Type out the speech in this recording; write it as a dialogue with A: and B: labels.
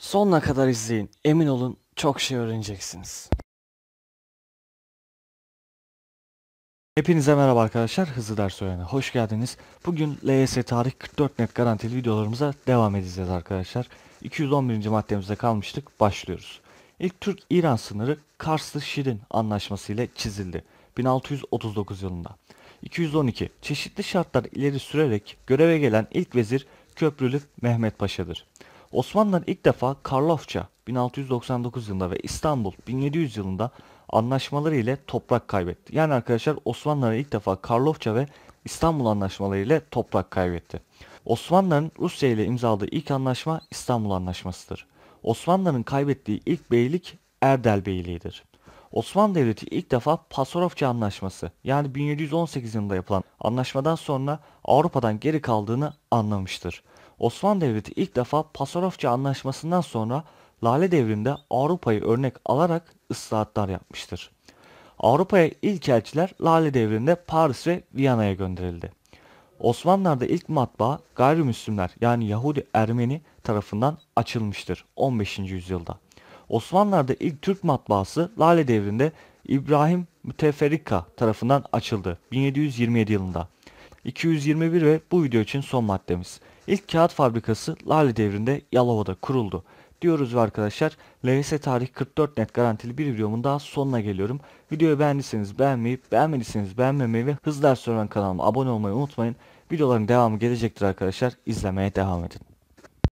A: Sonuna kadar izleyin. Emin olun çok şey öğreneceksiniz. Hepinize merhaba arkadaşlar. Hızlı Ders Öğren'e hoş geldiniz. Bugün LYS Tarih 44 net garantili videolarımıza devam edeceğiz arkadaşlar. 211. maddemizde kalmıştık. Başlıyoruz. İlk Türk-İran sınırı Karslı-Şirin anlaşması ile çizildi. 1639 yılında. 212. Çeşitli şartlar ileri sürerek göreve gelen ilk vezir Köprülü Mehmet Paşa'dır. Osmanlılar ilk defa Karlofça 1699 yılında ve İstanbul 1700 yılında anlaşmaları ile toprak kaybetti. Yani arkadaşlar Osmanlılar ilk defa Karlofça ve İstanbul anlaşmaları ile toprak kaybetti. Osmanlıların Rusya ile imzaladığı ilk anlaşma İstanbul Anlaşması'dır. Osmanlıların kaybettiği ilk beylik Erdel Beyliği'dir. Osmanlı Devleti ilk defa Pasarofça Anlaşması yani 1718 yılında yapılan anlaşmadan sonra Avrupa'dan geri kaldığını anlamıştır. Osmanlı Devleti ilk defa Pasarofça Anlaşması'ndan sonra Lale Devri'nde Avrupa'yı örnek alarak ıslahatlar yapmıştır. Avrupa'ya ilk elçiler Lale Devri'nde Paris ve Viyana'ya gönderildi. Osmanlılar'da ilk matbaa gayrimüslimler yani Yahudi Ermeni tarafından açılmıştır 15. yüzyılda. Osmanlılar'da ilk Türk matbaası Lale Devri'nde İbrahim Müteferrika tarafından açıldı 1727 yılında. 221 ve bu video için son maddemiz. İlk kağıt fabrikası Lale devrinde Yalova'da kuruldu. Diyoruz ve arkadaşlar LVS Tarih 44 net garantili bir videomun daha sonuna geliyorum. Videoyu beğendiyseniz beğenmeyi, beğenmediyseniz beğenmemeyi ve hızlar soran kanalıma abone olmayı unutmayın. Videoların devamı gelecektir arkadaşlar. İzlemeye devam edin.